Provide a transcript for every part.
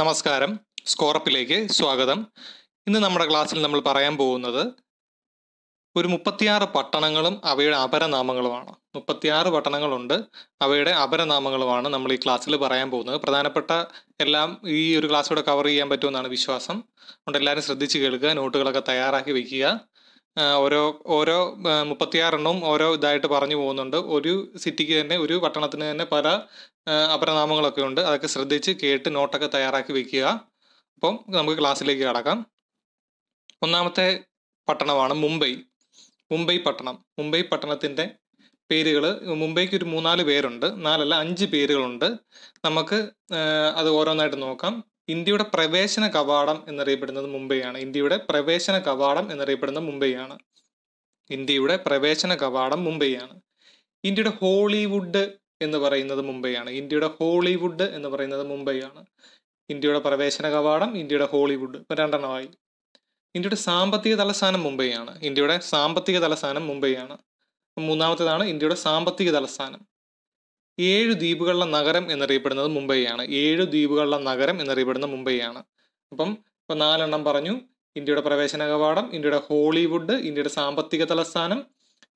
നമസ്കാരം സ്കോറപ്പിലേക്ക് സ്വാഗതം ഇന്ന് നമ്മുടെ ക്ലാസ്സിൽ നമ്മൾ പറയാൻ പോകുന്നത് ഒരു മുപ്പത്തിയാറ് പട്ടണങ്ങളും അവയുടെ അപരനാമങ്ങളുമാണ് മുപ്പത്തിയാറ് പട്ടണങ്ങളുണ്ട് അവയുടെ അപരനാമങ്ങളുമാണ് നമ്മൾ ഈ ക്ലാസ്സിൽ പറയാൻ പോകുന്നത് പ്രധാനപ്പെട്ട എല്ലാം ഈ ഒരു ക്ലാസ്സിലൂടെ കവർ ചെയ്യാൻ പറ്റുമെന്നാണ് വിശ്വാസം അതുകൊണ്ട് എല്ലാവരും ശ്രദ്ധിച്ച് കേൾക്കുക നോട്ടുകളൊക്കെ തയ്യാറാക്കി വയ്ക്കുക ഓരോ ഓരോ മുപ്പത്തിയാറെണ്ണവും ഓരോ ഇതായിട്ട് പറഞ്ഞു പോകുന്നുണ്ട് ഒരു സിറ്റിക്ക് തന്നെ ഒരു പട്ടണത്തിന് തന്നെ പല അപരനാമങ്ങളൊക്കെ ഉണ്ട് അതൊക്കെ ശ്രദ്ധിച്ച് കേട്ട് നോട്ടൊക്കെ തയ്യാറാക്കി വെക്കുക അപ്പം നമുക്ക് ക്ലാസ്സിലേക്ക് കടക്കാം ഒന്നാമത്തെ പട്ടണമാണ് മുംബൈ മുംബൈ പട്ടണം മുംബൈ പട്ടണത്തിൻ്റെ പേരുകൾ മുംബൈക്ക് ഒരു മൂന്നാല് പേരുണ്ട് നാലല്ല അഞ്ച് പേരുകളുണ്ട് നമുക്ക് അത് ഓരോന്നായിട്ട് നോക്കാം ഇന്ത്യയുടെ പ്രവേശന കവാടം എന്നറിയപ്പെടുന്നത് മുംബൈയാണ് ഇന്ത്യയുടെ പ്രവേശന കവാടം എന്നറിയപ്പെടുന്നത് മുംബൈയാണ് ഇന്ത്യയുടെ പ്രവേശന കവാടം മുംബൈയാണ് ഇന്ത്യയുടെ ഹോളിവുഡ് എന്ന് പറയുന്നത് മുംബൈയാണ് ഇന്ത്യയുടെ ഹോളിവുഡ് എന്ന് പറയുന്നത് മുംബൈയാണ് ഇന്ത്യയുടെ പ്രവേശന കവാടം ഇന്ത്യയുടെ ഹോളിവുഡ് രണ്ടെണ്ണമായി ഇന്ത്യയുടെ സാമ്പത്തിക തലസ്ഥാനം മുംബൈയാണ് ഇന്ത്യയുടെ സാമ്പത്തിക തലസ്ഥാനം മുംബൈയാണ് മൂന്നാമത്തേതാണ് ഇന്ത്യയുടെ സാമ്പത്തിക തലസ്ഥാനം ഏഴ് ദ്വീപുകളുടെ നഗരം എന്നറിയപ്പെടുന്നത് മുംബൈയാണ് ഏഴ് ദ്വീപുകളുടെ നഗരം എന്നറിയപ്പെടുന്ന മുംബൈയാണ് അപ്പം ഇപ്പോൾ നാലെണ്ണം പറഞ്ഞു ഇന്ത്യയുടെ പ്രവേശന കവാടം ഇന്ത്യയുടെ ഹോളിവുഡ് ഇന്ത്യയുടെ സാമ്പത്തിക തലസ്ഥാനം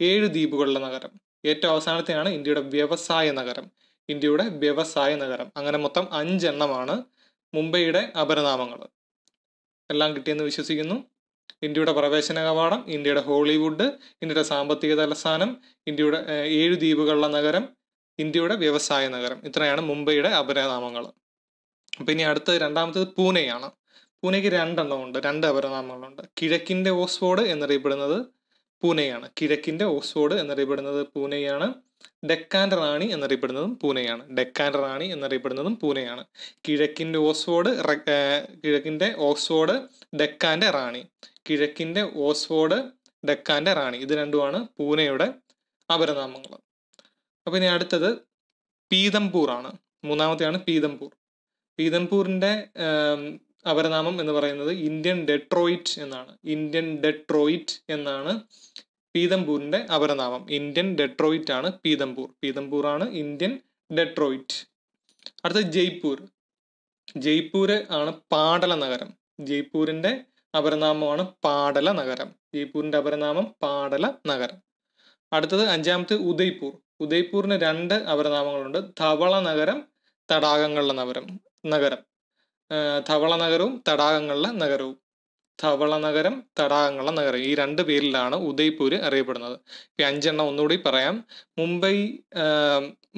ഏഴ് ദ്വീപുകളുടെ നഗരം ഏറ്റവും അവസാനത്തെയാണ് ഇന്ത്യയുടെ വ്യവസായ നഗരം ഇന്ത്യയുടെ വ്യവസായ നഗരം അങ്ങനെ മൊത്തം അഞ്ചെണ്ണമാണ് മുംബൈയുടെ അപരനാമങ്ങൾ എല്ലാം കിട്ടിയെന്ന് വിശ്വസിക്കുന്നു ഇന്ത്യയുടെ പ്രവേശന കവാടം ഇന്ത്യയുടെ ഹോളിവുഡ് ഇന്ത്യയുടെ സാമ്പത്തിക തലസ്ഥാനം ഇന്ത്യയുടെ ഏഴ് ദ്വീപുകളുടെ നഗരം ഇന്ത്യയുടെ വ്യവസായ നഗരം ഇത്രയാണ് മുംബൈയുടെ അപരനാമങ്ങൾ പിന്നെ ഇനി രണ്ടാമത്തേത് പൂനെയാണ് പൂനെക്ക് രണ്ടെണ്ണം ഉണ്ട് രണ്ട് അപരനാമങ്ങളുണ്ട് കിഴക്കിൻ്റെ ഓക്സ്ഫോർഡ് എന്നറിയപ്പെടുന്നത് പൂനെയാണ് കിഴക്കിൻ്റെ ഓക്സ്ഫോർഡ് എന്നറിയപ്പെടുന്നത് പൂനെയാണ് ഡെക്കാൻ റാണി എന്നറിയപ്പെടുന്നതും പൂനെയാണ് ഡെക്കാൻ റാണി എന്നറിയപ്പെടുന്നതും പൂനെയാണ് കിഴക്കിൻ്റെ ഓക്സ്ഫോർഡ് കിഴക്കിൻ്റെ ഓക്സ്ഫോർഡ് ഡെക്കാൻ്റെ റാണി കിഴക്കിൻ്റെ ഓക്സ്ഫോർഡ് ഡെക്കാൻ്റെ റാണി ഇത് രണ്ടുമാണ് പൂനെയുടെ അപരനാമങ്ങൾ അപ്പോൾ ഇനി അടുത്തത് പീതംപൂർ ആണ് മൂന്നാമത്തെയാണ് പീതംപൂർ പീതംപൂരിൻ്റെ അപരനാമം എന്ന് പറയുന്നത് ഇന്ത്യൻ ഡെട്രോയിറ്റ് എന്നാണ് ഇന്ത്യൻ ഡെട്രോയിറ്റ് എന്നാണ് പീതംപൂരിൻ്റെ അപരനാമം ഇന്ത്യൻ ഡെട്രോയിറ്റ് ആണ് പീതംപൂർ പീതംപൂർ ആണ് ഇന്ത്യൻ ഡെട്രോയിറ്റ് അടുത്ത ജയ്പൂർ ജയ്പൂര് ആണ് പാടല നഗരം ജയ്പൂരിൻ്റെ അപരനാമമാണ് പാടല നഗരം ജയ്പൂരിൻ്റെ അപരനാമം പാടല നഗരം അടുത്തത് അഞ്ചാമത്തെ ഉദയ്പൂർ ഉദയ്പൂരിന് രണ്ട് അപരനാമങ്ങളുണ്ട് ധവള നഗരം തടാകങ്ങളുടെ നഗരം നഗരം ധവള നഗരവും തടാകങ്ങളുടെ നഗരവും ധവള നഗരം തടാകങ്ങളുടെ നഗരം ഈ രണ്ട് പേരിലാണ് ഉദയ്പൂര് അറിയപ്പെടുന്നത് ഇപ്പം അഞ്ചെണ്ണം ഒന്നുകൂടി പറയാം മുംബൈ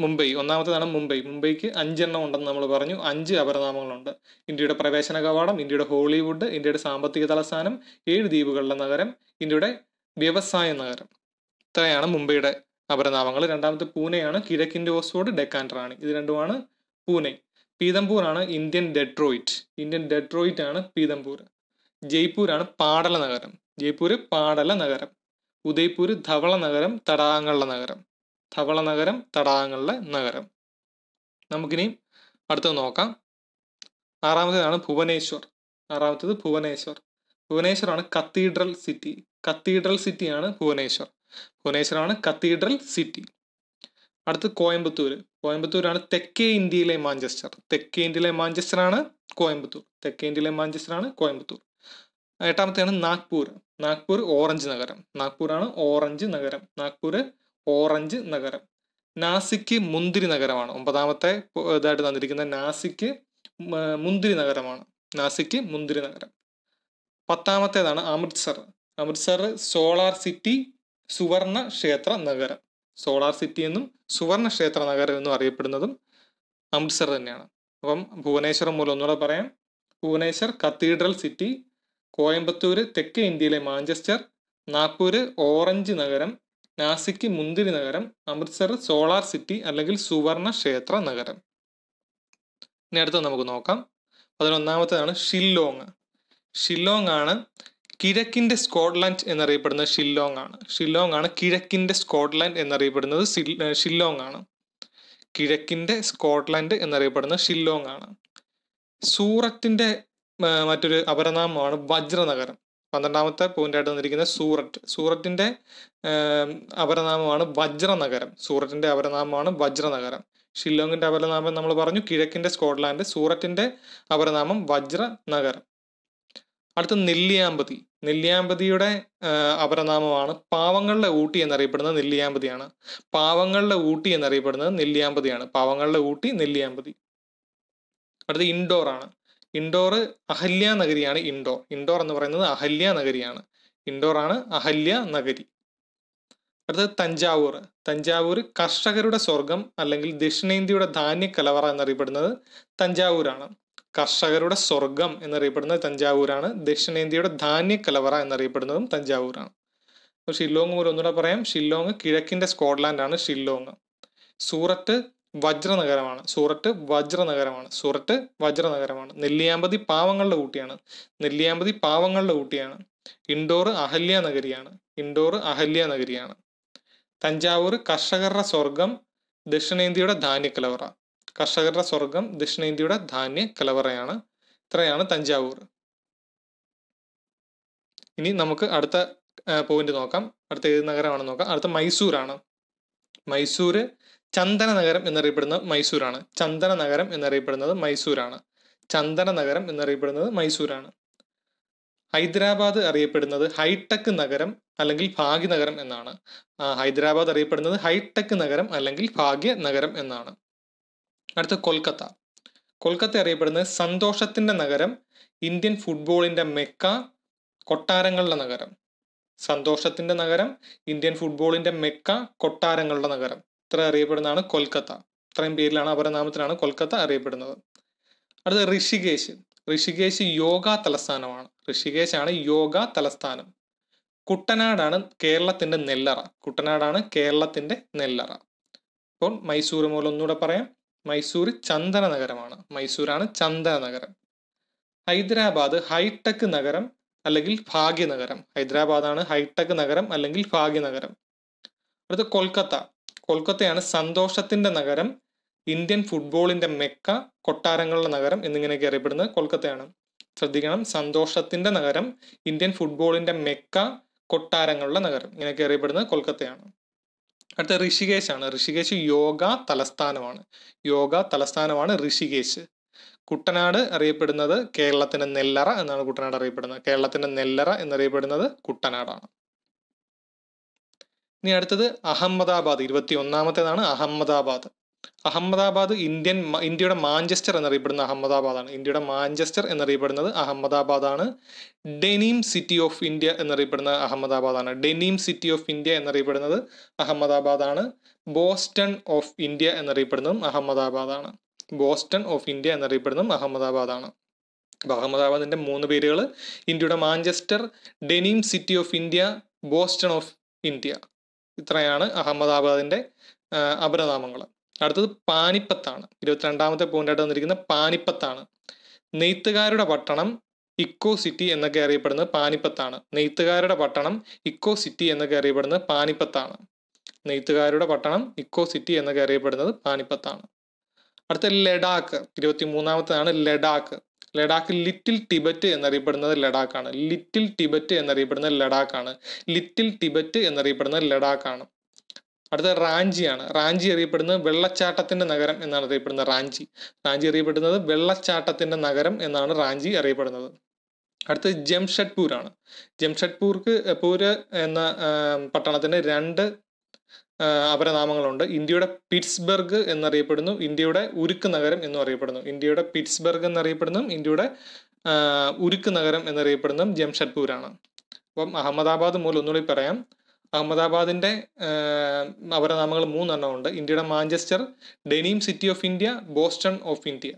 മുംബൈ ഒന്നാമത്തേതാണ് മുംബൈ മുംബൈക്ക് അഞ്ചെണ്ണം ഉണ്ടെന്ന് നമ്മൾ പറഞ്ഞു അഞ്ച് അപരനാമങ്ങളുണ്ട് ഇന്ത്യയുടെ പ്രവേശന കവാടം ഇന്ത്യയുടെ ഹോളിവുഡ് ഇന്ത്യയുടെ സാമ്പത്തിക തലസ്ഥാനം ഏഴ് ദ്വീപുകളുടെ നഗരം ഇന്ത്യയുടെ വ്യവസായ നഗരം ഇത്രയാണ് മുംബൈയുടെ അപരനാമങ്ങൾ രണ്ടാമത്തെ പൂനെയാണ് കിഴക്കിൻ്റെ ഓസ്ഫോർഡ് ഡെക്കാൻ റാണി ഇത് രണ്ടുമാണ് പൂനെ പീതംപൂർ ആണ് ഇന്ത്യൻ ഡെട്രോയിറ്റ് ഇന്ത്യൻ ഡെട്രോയിറ്റ് ആണ് പീതംപൂർ ജയ്പൂരാണ് പാടല നഗരം ജയ്പൂർ പാടല നഗരം ഉദയ്പൂർ ധവള നഗരം തടാകങ്ങളുടെ നഗരം ധവള നഗരം തടാകങ്ങളുടെ നഗരം നമുക്കിനി അടുത്തത് നോക്കാം ആറാമത്തേതാണ് ഭുവനേശ്വർ ആറാമത്തേത് ഭുവനേശ്വർ ഭുവനേശ്വർ ആണ് കത്തീഡ്രൽ സിറ്റി കത്തീഡ്രൽ സിറ്റിയാണ് ഭുവനേശ്വർ ഭുവനേശ്വരമാണ് കത്തീഡ്രൽ സിറ്റി അടുത്ത് കോയമ്പത്തൂർ കോയമ്പത്തൂരാണ് തെക്കേ ഇന്ത്യയിലെ മാഞ്ചസ്റ്റർ തെക്കേ ഇന്ത്യയിലെ മാഞ്ചസ്റ്റർ ആണ് കോയമ്പത്തൂർ തെക്കേ ഇന്ത്യയിലെ മാഞ്ചസ്റ്റർ ആണ് കോയമ്പത്തൂർ എട്ടാമത്തെയാണ് നാഗ്പൂർ നാഗ്പൂർ ഓറഞ്ച് നഗരം നാഗ്പൂരാണ് ഓറഞ്ച് നഗരം നാഗ്പൂർ ഓറഞ്ച് നഗരം നാസിക്ക് മുന്തിരി നഗരമാണ് ഒമ്പതാമത്തെ ഇതായിട്ട് തന്നിരിക്കുന്ന നാസിക്ക് മുന്തിരി നഗരമാണ് നാസിക്ക് മുന്തിരി നഗരം പത്താമത്തേതാണ് അമൃത്സർ അമൃത്സർ സോളാർ സിറ്റി സുവർണ ക്ഷേത്ര നഗരം സോളാർ സിറ്റി എന്നും സുവർണ ക്ഷേത്ര നഗരം എന്നും അറിയപ്പെടുന്നതും അമൃത്സർ തന്നെയാണ് അപ്പം ഭുവനേശ്വർ മൂലം ഒന്നുകൂടെ പറയാം ഭുവനേശ്വർ കത്തീഡ്രൽ സിറ്റി കോയമ്പത്തൂർ തെക്കേ ഇന്ത്യയിലെ മാഞ്ചസ്റ്റർ നാഗ്പൂര് ഓറഞ്ച് നഗരം നാസിക്ക് മുന്തിരി നഗരം അമൃത്സർ സോളാർ സിറ്റി അല്ലെങ്കിൽ സുവർണ ക്ഷേത്ര നഗരം ഇനി അടുത്ത നമുക്ക് നോക്കാം പതിനൊന്നാമത്തേതാണ് ഷില്ലോങ് ഷില്ലോങ് ആണ് കിഴക്കിൻ്റെ സ്കോട്ട്ലാൻഡ് എന്നറിയപ്പെടുന്ന ഷില്ലോങ് ആണ് ഷില്ലോങ് ആണ് കിഴക്കിൻ്റെ സ്കോട്ട്ലാൻഡ് എന്നറിയപ്പെടുന്നത് ഷില്ലോങ് ആണ് കിഴക്കിൻ്റെ സ്കോട്ട്ലാൻഡ് എന്നറിയപ്പെടുന്ന ഷില്ലോങ് ആണ് സൂറത്തിൻ്റെ മറ്റൊരു അപരനാമമാണ് വജ്രനഗരം പന്ത്രണ്ടാമത്തെ പോയിന്റായിട്ട് തന്നിരിക്കുന്ന സൂററ്റ് സൂറത്തിൻ്റെ അപരനാമമാണ് വജ്രനഗരം സൂറത്തിൻ്റെ അപരനാമമാണ് വജ്രനഗരം ഷില്ലോങ്ങിൻ്റെ അപരനാമം നമ്മൾ പറഞ്ഞു കിഴക്കിൻ്റെ സ്കോട്ട്ലാൻഡ് സൂറത്തിൻ്റെ അപരനാമം വജ്ര നഗരം അടുത്ത നെല്ലിയാമ്പതി നെല്ലിയാമ്പതിയുടെ അപരനാമമാണ് പാവങ്ങളുടെ ഊട്ടി എന്നറിയപ്പെടുന്നത് നെല്ലിയാമ്പതിയാണ് പാവങ്ങളുടെ ഊട്ടി എന്നറിയപ്പെടുന്നത് നെല്ലിയാമ്പതിയാണ് പാവങ്ങളുടെ ഊട്ടി നെല്ലിയാമ്പതി അടുത്ത ഇൻഡോർ ആണ് ഇൻഡോർ അഹല്യ നഗരിയാണ് ഇൻഡോർ ഇൻഡോർ എന്ന് പറയുന്നത് അഹല്യ നഗരിയാണ് ഇൻഡോർ ആണ് അഹല്യ നഗരി അടുത്തത് തഞ്ചാവൂർ തഞ്ചാവൂർ കർഷകരുടെ സ്വർഗം അല്ലെങ്കിൽ ദക്ഷിണേന്ത്യയുടെ ധാന്യ കലവറ എന്നറിയപ്പെടുന്നത് തഞ്ചാവൂരാണ് കർഷകരുടെ സ്വർഗം എന്നറിയപ്പെടുന്നത് തഞ്ചാവൂരാണ് ദക്ഷിണേന്ത്യയുടെ ധാന്യ കലവറ എന്നറിയപ്പെടുന്നതും തഞ്ചാവൂരാണ് അപ്പോൾ ഷില്ലോങ് പോലെ ഒന്നുകൂടെ പറയാം ഷില്ലോങ് കിഴക്കിൻ്റെ സ്കോട്ട്ലാൻഡാണ് ഷില്ലോങ് സൂറത്ത് വജ്രനഗരമാണ് സൂറത്ത് വജ്രനഗരമാണ് സൂറത്ത് വജ്രനഗരമാണ് നെല്ലിയാമ്പതി പാവങ്ങളുടെ കൂട്ടിയാണ് നെല്ലിയാമ്പതി പാവങ്ങളുടെ കൂട്ടിയാണ് ഇൻഡോർ അഹല്യ നഗരിയാണ് ഇൻഡോർ അഹല്യ നഗരിയാണ് തഞ്ചാവൂർ കർഷകരുടെ സ്വർഗം ദക്ഷിണേന്ത്യയുടെ ധാന്യക്കലവറ കർഷകരുടെ സ്വർഗം ദക്ഷിണേന്ത്യയുടെ ധാന്യ കലവറയാണ് ഇത്രയാണ് തഞ്ചാവൂർ ഇനി നമുക്ക് അടുത്ത പോയിന്റ് നോക്കാം അടുത്ത ഏത് നഗരമാണ് നോക്കാം അടുത്ത മൈസൂരാണ് മൈസൂർ ചന്ദന നഗരം എന്നറിയപ്പെടുന്നത് മൈസൂരാണ് ചന്ദന നഗരം എന്നറിയപ്പെടുന്നത് മൈസൂരാണ് ചന്ദന നഗരം എന്നറിയപ്പെടുന്നത് മൈസൂരാണ് ഹൈദരാബാദ് അറിയപ്പെടുന്നത് ഹൈടെക് നഗരം അല്ലെങ്കിൽ ഭാഗ്യനഗരം എന്നാണ് ഹൈദരാബാദ് അറിയപ്പെടുന്നത് ഹൈടെക് നഗരം അല്ലെങ്കിൽ ഭാഗ്യ നഗരം എന്നാണ് അടുത്ത കൊൽക്കത്ത കൊൽക്കത്ത അറിയപ്പെടുന്നത് സന്തോഷത്തിൻ്റെ നഗരം ഇന്ത്യൻ ഫുട്ബോളിൻ്റെ മെക്ക കൊട്ടാരങ്ങളുടെ നഗരം സന്തോഷത്തിൻ്റെ നഗരം ഇന്ത്യൻ ഫുട്ബോളിൻ്റെ മെക്ക കൊട്ടാരങ്ങളുടെ നഗരം ഇത്ര അറിയപ്പെടുന്നതാണ് കൊൽക്കത്ത ഇത്രയും പേരിലാണ് അപരനാമത്തിലാണ് കൊൽക്കത്ത അറിയപ്പെടുന്നത് അടുത്ത ഋഷികേശ് ഋഷികേശ് യോഗ തലസ്ഥാനമാണ് ഋഷികേശാണ് യോഗ തലസ്ഥാനം കുട്ടനാടാണ് കേരളത്തിൻ്റെ നെല്ലറ കുട്ടനാടാണ് കേരളത്തിൻ്റെ നെല്ലറ അപ്പോൾ മൈസൂർ മൂലം ഒന്നുകൂടെ പറയാം മൈസൂർ ചന്ദന നഗരമാണ് മൈസൂരാണ് ചന്ദന നഗരം ഹൈദരാബാദ് ഹൈടെക് നഗരം അല്ലെങ്കിൽ ഭാഗ്യനഗരം ഹൈദരാബാദാണ് ഹൈടെക് നഗരം അല്ലെങ്കിൽ ഭാഗ്യനഗരം അടുത്ത് കൊൽക്കത്ത കൊൽക്കത്തയാണ് സന്തോഷത്തിന്റെ നഗരം ഇന്ത്യൻ ഫുട്ബോളിന്റെ മെക്ക കൊട്ടാരങ്ങളുടെ നഗരം എന്നിങ്ങനെയൊക്കെ അറിയപ്പെടുന്നത് കൊൽക്കത്തയാണ് ശ്രദ്ധിക്കണം സന്തോഷത്തിന്റെ നഗരം ഇന്ത്യൻ ഫുട്ബോളിന്റെ മെക്ക കൊട്ടാരങ്ങളുടെ നഗരം ഇങ്ങനെയൊക്കെ അറിയപ്പെടുന്നത് കൊൽക്കത്തയാണ് അടുത്ത ഋഷികേശ് ആണ് ഋഷികേശ് യോഗ തലസ്ഥാനമാണ് യോഗ തലസ്ഥാനമാണ് ഋഷികേശ് കുട്ടനാട് അറിയപ്പെടുന്നത് കേരളത്തിന്റെ നെല്ലറ എന്നാണ് കുട്ടനാട് അറിയപ്പെടുന്നത് കേരളത്തിന്റെ നെല്ലറ എന്നറിയപ്പെടുന്നത് കുട്ടനാടാണ് ഇനി അടുത്തത് അഹമ്മദാബാദ് ഇരുപത്തി ഒന്നാമത്തേതാണ് അഹമ്മദാബാദ് അഹമ്മദാബാദ് ഇന്ത്യൻ ഇന്ത്യയുടെ മാഞ്ചസ്റ്റർ എന്നറിയപ്പെടുന്ന അഹമ്മദാബാദാണ് ഇന്ത്യയുടെ മാഞ്ചസ്റ്റർ എന്നറിയപ്പെടുന്നത് അഹമ്മദാബാദാണ് ഡെനീം സിറ്റി ഓഫ് ഇന്ത്യ എന്നറിയപ്പെടുന്ന അഹമ്മദാബാദാണ് ഡെനീം സിറ്റി ഓഫ് ഇന്ത്യ എന്നറിയപ്പെടുന്നത് അഹമ്മദാബാദാണ് ബോസ്റ്റൺ ഓഫ് ഇന്ത്യ എന്നറിയപ്പെടുന്നതും അഹമ്മദാബാദാണ് ബോസ്റ്റൺ ഓഫ് ഇന്ത്യ എന്നറിയപ്പെടുന്നതും അഹമ്മദാബാദാണ് അപ്പോൾ അഹമ്മദാബാദിൻ്റെ മൂന്ന് പേരുകൾ ഇന്ത്യയുടെ Manchester denim city of India Boston of India ഇത്രയാണ് അഹമ്മദാബാദിൻ്റെ അപരനാമങ്ങൾ അടുത്തത് പാനിപ്പത്താണ് ഇരുപത്തിരണ്ടാമത്തെ പോയിന്റായിട്ട് വന്നിരിക്കുന്ന പാനിപ്പത്താണ് നെയ്ത്തുകാരുടെ പട്ടണം ഇക്കോ സിറ്റി എന്നൊക്കെ അറിയപ്പെടുന്നത് പാനിപ്പത്താണ് നെയ്ത്തുകാരുടെ പട്ടണം ഇക്കോ സിറ്റി എന്നൊക്കെ അറിയപ്പെടുന്നത് പാനിപ്പത്താണ് നെയ്ത്തുകാരുടെ പട്ടണം ഇക്കോ സിറ്റി എന്നൊക്കെ അറിയപ്പെടുന്നത് പാനിപ്പത്താണ് അടുത്ത ലഡാക്ക് ഇരുപത്തി ലഡാക്ക് ലഡാക്ക് ലിറ്റിൽ ടിബറ്റ് എന്നറിയപ്പെടുന്നത് ലഡാക്കാണ് ലിറ്റിൽ ടിബറ്റ് എന്നറിയപ്പെടുന്ന ലഡാക്കാണ് ലിറ്റിൽ ടിബറ്റ് എന്നറിയപ്പെടുന്ന ലഡാക്കാണ് അടുത്ത റാഞ്ചിയാണ് റാഞ്ചി അറിയപ്പെടുന്നത് വെള്ളച്ചാട്ടത്തിന്റെ നഗരം എന്നാണ് അറിയപ്പെടുന്നത് റാഞ്ചി റാഞ്ചി അറിയപ്പെടുന്നത് വെള്ളച്ചാട്ടത്തിന്റെ നഗരം എന്നാണ് റാഞ്ചി അറിയപ്പെടുന്നത് അടുത്തത് ജംഷഡ്പൂർ ആണ് ജംഷഡ്പൂർക്ക് പൂര് എന്ന പട്ടണത്തിന് രണ്ട് അപരനാമങ്ങളുണ്ട് ഇന്ത്യയുടെ പിറ്റ്സ്ബർഗ് എന്നറിയപ്പെടുന്നു ഇന്ത്യയുടെ ഉരുക്ക് നഗരം എന്നും അറിയപ്പെടുന്നു ഇന്ത്യയുടെ പിറ്റ്സ്ബർഗ് എന്നറിയപ്പെടുന്നു ഇന്ത്യയുടെ ഉരുക്ക് നഗരം എന്നറിയപ്പെടുന്നതും ജംഷഡ്പൂരാണ് അപ്പം അഹമ്മദാബാദ് മൂലം ഒന്നുകൂടി പറയാം അഹമ്മദാബാദിൻ്റെ നാമങ്ങൾ മൂന്നെണ്ണം ഉണ്ട് ഇന്ത്യയുടെ Manchester denim city of India Boston of India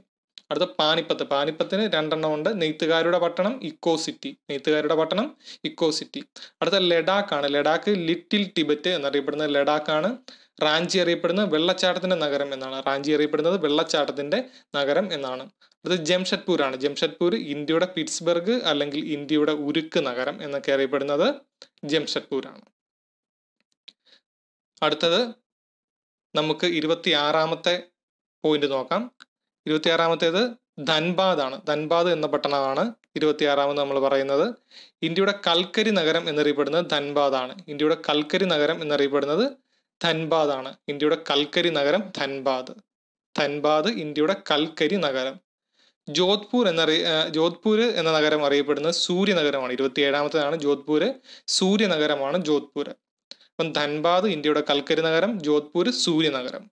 അടുത്ത പാനിപ്പത്ത് പാനിപ്പത്തിന് രണ്ടെണ്ണം ഉണ്ട് നെയ്ത്തുകാരുടെ പട്ടണം ഇക്കോ സിറ്റി നെയ്ത്തുകാരുടെ പട്ടണം ഇക്കോ സിറ്റി അടുത്ത ലഡാക്ക് ആണ് ലഡാക്ക് ലിറ്റിൽ ടിബറ്റ് എന്നറിയപ്പെടുന്ന ലഡാക്ക് ആണ് റാഞ്ചി അറിയപ്പെടുന്നത് വെള്ളച്ചാട്ടത്തിന്റെ നഗരം എന്നാണ് റാഞ്ചി അറിയപ്പെടുന്നത് വെള്ളച്ചാട്ടത്തിന്റെ നഗരം എന്നാണ് അത് ജംഷഡ്പൂർ ആണ് ജംഷഡ്പൂർ ഇന്ത്യയുടെ പിറ്റ്സ്ബർഗ് അല്ലെങ്കിൽ ഇന്ത്യയുടെ ഉരുക്ക് നഗരം എന്നൊക്കെ അറിയപ്പെടുന്നത് ജംഷഡ്പൂർ ആണ് അടുത്തത് നമുക്ക് ഇരുപത്തി ആറാമത്തെ പോയിന്റ് നോക്കാം ഇരുപത്തി ആറാമത്തേത് ധൻബാദ് ആണ് ധൻബാദ് എന്ന പട്ടണമാണ് ഇരുപത്തിയാറാമത് നമ്മൾ പറയുന്നത് ഇന്ത്യയുടെ കൽക്കരി നഗരം എന്നറിയപ്പെടുന്നത് ധൻബാദ് ആണ് ഇന്ത്യയുടെ കൽക്കരി നഗരം എന്നറിയപ്പെടുന്നത് ധൻബാദ് ആണ് ഇന്ത്യയുടെ കൽക്കരി നഗരം ധൻബാദ് ധൻബാദ് ഇന്ത്യയുടെ കൽക്കരി നഗരം ജോധ്പൂർ എന്നറി ജോധ്പൂർ എന്ന നഗരം അറിയപ്പെടുന്നത് സൂര്യനഗരമാണ് ഏഴാമത്തേതാണ് ജോധ്പൂർ സൂര്യനഗരമാണ് ജോധ്പൂർ അപ്പം ധൻബാദ് ഇന്ത്യയുടെ കൽക്കരി നഗരം ജോധ്പൂർ സൂര്യനഗരം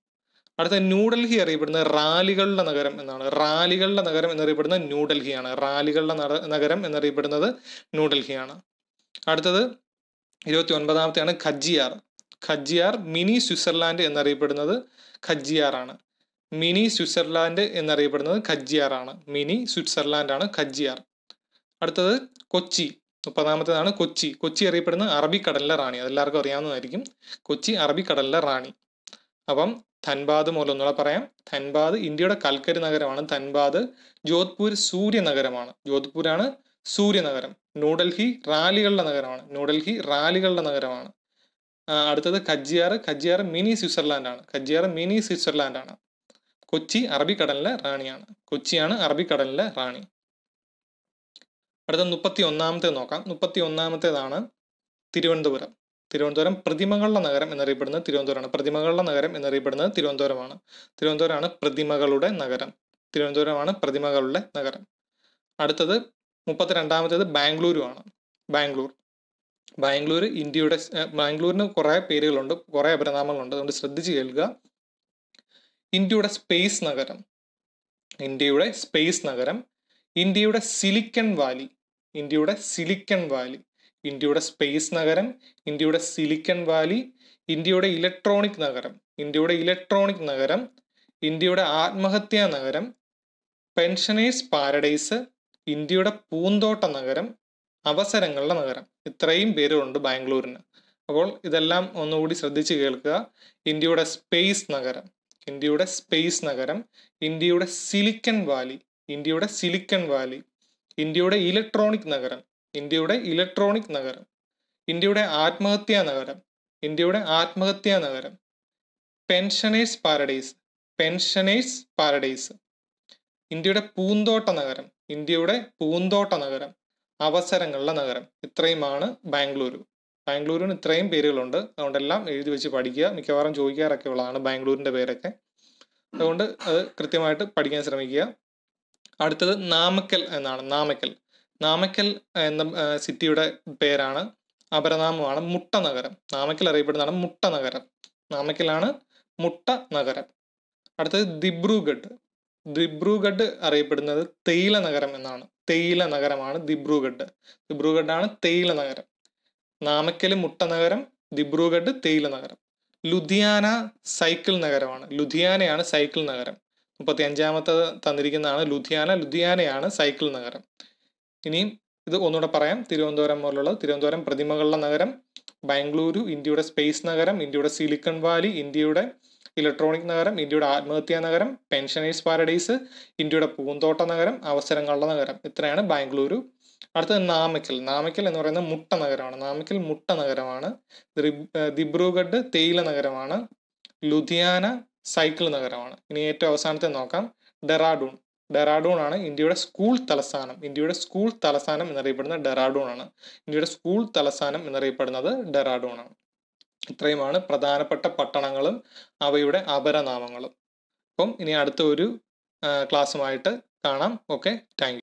അടുത്ത ന്യൂഡൽഹി അറിയപ്പെടുന്ന റാലികളുടെ നഗരം എന്നാണ് റാലികളുടെ നഗരം എന്നറിയപ്പെടുന്നത് ന്യൂഡൽഹിയാണ് റാലികളുടെ നഗരം എന്നറിയപ്പെടുന്നത് ന്യൂഡൽഹിയാണ് അടുത്തത് ഇരുപത്തി ഒൻപതാമത്തെയാണ് ഖജിയാർ ഖജിയാർ മിനി സ്വിറ്റ്സർലാൻഡ് എന്നറിയപ്പെടുന്നത് ഖജിയാറാണ് മിനി സ്വിറ്റ്സർലാൻഡ് എന്നറിയപ്പെടുന്നത് ഖജിയാറാണ് മിനി സ്വിറ്റ്സർലാൻഡാണ് ഖജിയാർ അടുത്തത് കൊച്ചി മുപ്പതാമത്തേതാണ് കൊച്ചി കൊച്ചി അറിയപ്പെടുന്ന അറബിക്കടലിലെ റാണി അതെല്ലാവർക്കും അറിയാവുന്നതായിരിക്കും കൊച്ചി അറബിക്കടലിലെ റാണി അപ്പം ധൻബാദ് മൂലം ഒന്നുകൂടെ പറയാം ധൻബാദ് ഇന്ത്യയുടെ കൽക്കരി നഗരമാണ് ധൻബാദ് ജോധ്പൂർ സൂര്യനഗരമാണ് ജോധ്പൂരാണ് സൂര്യനഗരം ന്യൂഡൽഹി റാലികളുടെ നഗരമാണ് ന്യൂഡൽഹി റാലികളുടെ നഗരമാണ് അടുത്തത് ഖജിയാർ ഖജിയാർ മിനി സ്വിറ്റ്സർലാൻഡ് ആണ് ഖജിയാർ മിനി സ്വിറ്റ്സർലാൻഡ് ആണ് കൊച്ചി അറബിക്കടലിലെ റാണിയാണ് കൊച്ചിയാണ് അറബിക്കടലിലെ റാണി അടുത്ത മുപ്പത്തി ഒന്നാമത്തെ നോക്കാം മുപ്പത്തി ഒന്നാമത്തേതാണ് തിരുവനന്തപുരം തിരുവനന്തപുരം പ്രതിമകളുടെ നഗരം എന്നറിയപ്പെടുന്നത് തിരുവനന്തപുരമാണ് പ്രതിമകളുടെ നഗരം എന്നറിയപ്പെടുന്നത് തിരുവനന്തപുരമാണ് തിരുവനന്തപുരമാണ് പ്രതിമകളുടെ നഗരം തിരുവനന്തപുരമാണ് പ്രതിമകളുടെ നഗരം അടുത്തത് ബാംഗ്ലൂരു ആണ് ബാംഗ്ലൂർ ബാംഗ്ലൂർ ഇന്ത്യയുടെ ബാംഗ്ലൂരിന് കുറേ പേരുകളുണ്ട് കുറേ അപരനാമങ്ങളുണ്ട് അതുകൊണ്ട് ശ്രദ്ധിച്ച് കേൾക്കുക ഇന്ത്യയുടെ സ്പേസ് നഗരം ഇന്ത്യയുടെ സ്പേസ് നഗരം ഇന്ത്യയുടെ സിലിക്കൺ വാലി ഇന്ത്യയുടെ സിലിക്കൺ വാലി ഇന്ത്യയുടെ സ്പേസ് നഗരം ഇന്ത്യയുടെ സിലിക്കൺ വാലി ഇന്ത്യയുടെ ഇലക്ട്രോണിക് നഗരം ഇന്ത്യയുടെ ഇലക്ട്രോണിക് നഗരം ഇന്ത്യയുടെ ആത്മഹത്യാ നഗരം പെൻഷനേഴ്സ് പാരഡൈസ് ഇന്ത്യയുടെ പൂന്തോട്ട നഗരം അവസരങ്ങളുടെ നഗരം ഇത്രയും പേരുണ്ട് ബാംഗ്ലൂരിന് അപ്പോൾ ഇതെല്ലാം ഒന്നുകൂടി ശ്രദ്ധിച്ച് കേൾക്കുക ഇന്ത്യയുടെ സ്പേസ് നഗരം ഇന്ത്യയുടെ സ്പേസ് നഗരം ഇന്ത്യയുടെ സിലിക്കൺ വാലി ഇന്ത്യയുടെ സിലിക്കൺ വാലി ഇന്ത്യയുടെ ഇലക്ട്രോണിക് നഗരം ഇന്ത്യയുടെ ഇലക്ട്രോണിക് നഗരം ഇന്ത്യയുടെ ആത്മഹത്യാ നഗരം ഇന്ത്യയുടെ ആത്മഹത്യാ നഗരം പെൻഷനേഴ്സ് പാരഡൈസ് പെൻഷനേഴ്സ് പാരഡൈസ് ഇന്ത്യയുടെ പൂന്തോട്ട നഗരം ഇന്ത്യയുടെ പൂന്തോട്ട നഗരം അവസരങ്ങളുടെ നഗരം ഇത്രയുമാണ് ബാംഗ്ലൂരു ബാംഗ്ലൂരിന് ഇത്രയും പേരുകളുണ്ട് അതുകൊണ്ടെല്ലാം എഴുതി വെച്ച് പഠിക്കുക മിക്കവാറും ചോദിക്കാറൊക്കെ ഉള്ളതാണ് ബാംഗ്ലൂരിൻ്റെ പേരൊക്കെ അതുകൊണ്ട് അത് കൃത്യമായിട്ട് പഠിക്കാൻ ശ്രമിക്കുക അടുത്തത് നാമക്കൽ എന്നാണ് നാമക്കൽ നാമക്കൽ എന്ന സിറ്റിയുടെ പേരാണ് അപരനാമമാണ് മുട്ട നഗരം നാമക്കൽ അറിയപ്പെടുന്നതാണ് മുട്ട നഗരം നാമക്കലാണ് മുട്ട നഗരം അടുത്തത് ദിബ്രുഗഡ് ദിബ്രുഗഡ് അറിയപ്പെടുന്നത് തേയില നഗരം എന്നാണ് തേയില നഗരമാണ് ദിബ്രുഗഡ് ആണ് തേയില നഗരം നാമക്കൽ മുട്ട നഗരം ദിബ്രുഗഡ് തേയില നഗരം ലുധിയാന സൈക്കിൾ നഗരമാണ് ലുധിയാനയാണ് സൈക്കിൾ നഗരം മുപ്പത്തി അഞ്ചാമത്തെ തന്നിരിക്കുന്നതാണ് ലുധിയാന ലുധിയാനയാണ് സൈക്കിൾ നഗരം ഇനിയും ഇത് ഒന്നുകൂടെ പറയാം തിരുവനന്തപുരം പോലുള്ള തിരുവനന്തപുരം പ്രതിമകളുടെ നഗരം ബാംഗ്ലൂരു ഇന്ത്യയുടെ സ്പേസ് നഗരം ഇന്ത്യയുടെ സിലിക്കൺ വാലി ഇന്ത്യയുടെ ഇലക്ട്രോണിക് നഗരം ഇന്ത്യയുടെ ആത്മഹത്യാ നഗരം പെൻഷനേഴ്സ് പാരഡൈസ് ഇന്ത്യയുടെ പൂന്തോട്ട നഗരം അവസരങ്ങളുടെ നഗരം ഇത്രയാണ് ബാംഗ്ലൂരു അടുത്തത് നാമക്കൽ നാമക്കൽ എന്ന് പറയുന്നത് മുട്ട നഗരമാണ് നാമക്കൽ മുട്ട നഗരമാണ് ദിബ്രുഗഡ് തേയില നഗരമാണ് ലുധിയാന സൈക്കിൾ നഗരമാണ് ഇനി ഏറ്റവും അവസാനത്തെ നോക്കാം ഡെറാഡൂൺ ഡെറാഡൂൺ ആണ് ഇന്ത്യയുടെ സ്കൂൾ തലസ്ഥാനം ഇന്ത്യയുടെ സ്കൂൾ തലസ്ഥാനം എന്നറിയപ്പെടുന്ന ഡെറാഡൂൺ ആണ് ഇന്ത്യയുടെ സ്കൂൾ തലസ്ഥാനം എന്നറിയപ്പെടുന്നത് ഡെറാഡൂൺ ആണ് ഇത്രയുമാണ് പ്രധാനപ്പെട്ട പട്ടണങ്ങളും അവയുടെ അപരനാമങ്ങളും അപ്പം ഇനി അടുത്ത ഒരു ക്ലാസ്സുമായിട്ട് കാണാം ഓക്കെ താങ്ക്